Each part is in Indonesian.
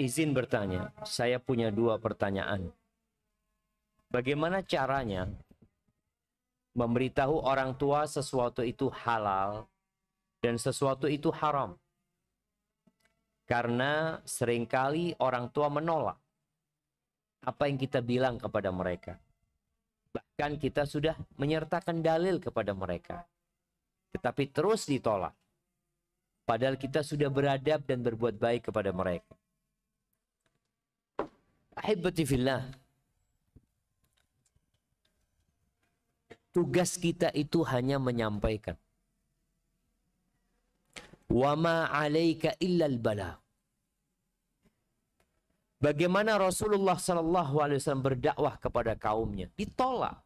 Izin bertanya, saya punya dua pertanyaan. Bagaimana caranya memberitahu orang tua sesuatu itu halal dan sesuatu itu haram? Karena seringkali orang tua menolak apa yang kita bilang kepada mereka. Bahkan kita sudah menyertakan dalil kepada mereka. Tetapi terus ditolak. Padahal kita sudah beradab dan berbuat baik kepada mereka. Ahibati Tugas kita itu hanya menyampaikan. Wama alaika illal bala. Bagaimana Rasulullah Sallallahu Alaihi Wasallam berdakwah kepada kaumnya? Ditolak.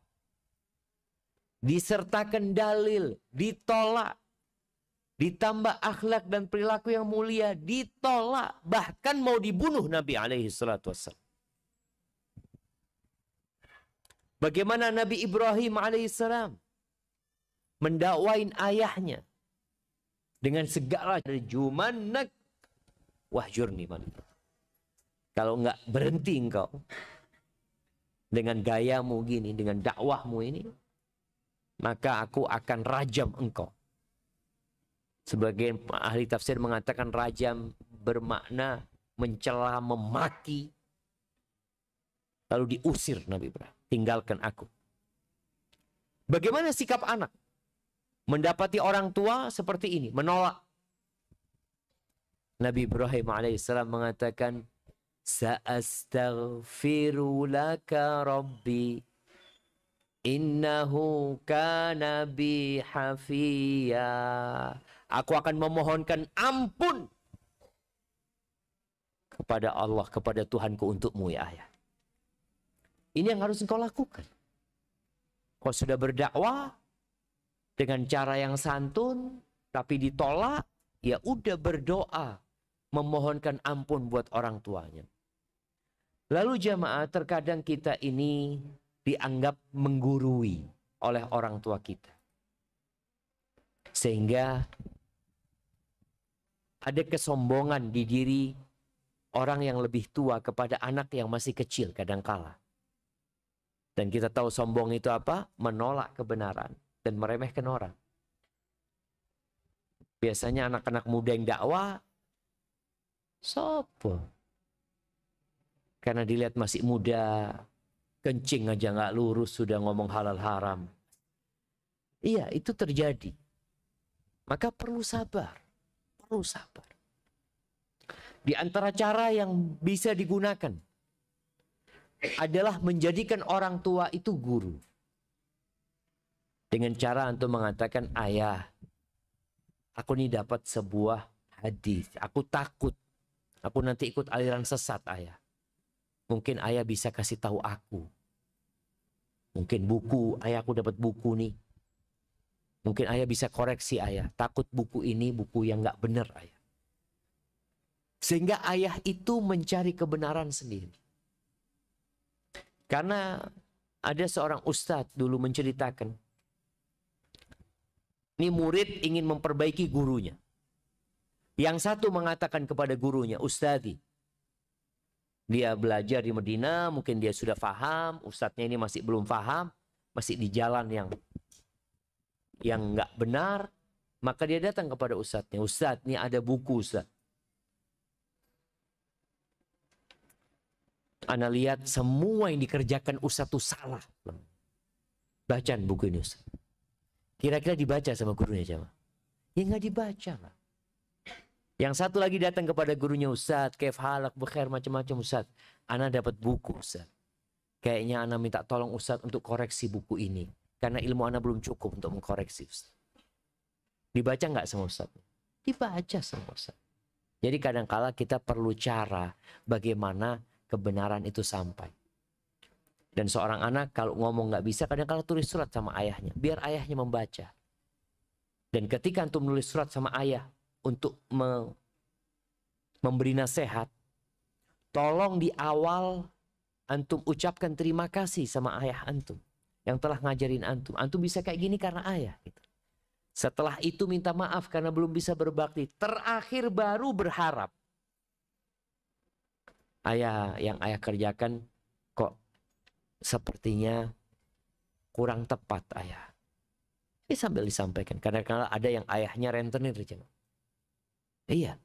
Disertakan dalil, ditolak ditambah akhlak dan perilaku yang mulia ditolak bahkan mau dibunuh Nabi alaihi salatu Bagaimana Nabi Ibrahim Alaihi alaihissalam mendakwain ayahnya dengan segala jumanak wahjurni man. Kalau enggak berhenti engkau dengan gayamu gini, dengan dakwahmu ini, maka aku akan rajam engkau. Sebagian ahli tafsir mengatakan rajam bermakna mencela, memaki. Lalu diusir Nabi Ibrahim, tinggalkan aku. Bagaimana sikap anak? Mendapati orang tua seperti ini, menolak. Nabi Ibrahim alaihissalam mengatakan, Sa'astaghfiru laka Rabbi innahu kana bi Aku akan memohonkan ampun kepada Allah, kepada Tuhanku untukmu ya ayah. Ini yang harus engkau lakukan. Kau sudah berdakwah dengan cara yang santun, tapi ditolak, ya udah berdoa, memohonkan ampun buat orang tuanya. Lalu jamaah terkadang kita ini dianggap menggurui oleh orang tua kita. Sehingga ada kesombongan di diri orang yang lebih tua kepada anak yang masih kecil kadangkala. Dan kita tahu sombong itu apa? Menolak kebenaran dan meremehkan orang. Biasanya anak-anak muda yang dakwah sopo. Karena dilihat masih muda, kencing aja nggak lurus sudah ngomong halal haram. Iya, itu terjadi. Maka perlu sabar perlu sabar. Di antara cara yang bisa digunakan adalah menjadikan orang tua itu guru. Dengan cara untuk mengatakan, ayah, aku ini dapat sebuah hadis. Aku takut. Aku nanti ikut aliran sesat ayah. Mungkin ayah bisa kasih tahu aku. Mungkin buku, ayah aku dapat buku nih. Mungkin ayah bisa koreksi ayah. Takut buku ini buku yang nggak benar ayah. Sehingga ayah itu mencari kebenaran sendiri. Karena ada seorang ustadz dulu menceritakan. Ini murid ingin memperbaiki gurunya. Yang satu mengatakan kepada gurunya, Ustadi, dia belajar di Medina, mungkin dia sudah faham, ustadznya ini masih belum faham, masih di jalan yang yang nggak benar, maka dia datang kepada ustadznya. Ustadz, ini ada buku ustadz. Anda lihat semua yang dikerjakan ustadz itu salah. Bacaan buku ini ustadz. Kira-kira dibaca sama gurunya sama. Ya nggak dibaca lah. Yang satu lagi datang kepada gurunya Ustadz, kef halak, bekhair, macam-macam Ustadz. Ana dapat buku Ustadz. Kayaknya Ana minta tolong Ustadz untuk koreksi buku ini. Karena ilmu Anda belum cukup untuk mengkoreksi Dibaca nggak semua Ustaz? Dibaca semua Ustaz. Jadi kadangkala kita perlu cara bagaimana kebenaran itu sampai. Dan seorang anak kalau ngomong nggak bisa kadang-kala tulis surat sama ayahnya. Biar ayahnya membaca. Dan ketika antum menulis surat sama ayah untuk me memberi nasihat, tolong di awal antum ucapkan terima kasih sama ayah antum yang telah ngajarin antum. Antum bisa kayak gini karena ayah. Gitu. Setelah itu minta maaf karena belum bisa berbakti. Terakhir baru berharap. Ayah yang ayah kerjakan kok sepertinya kurang tepat ayah. Ini sambil disampaikan. karena kadang ada yang ayahnya rentenir. Iya.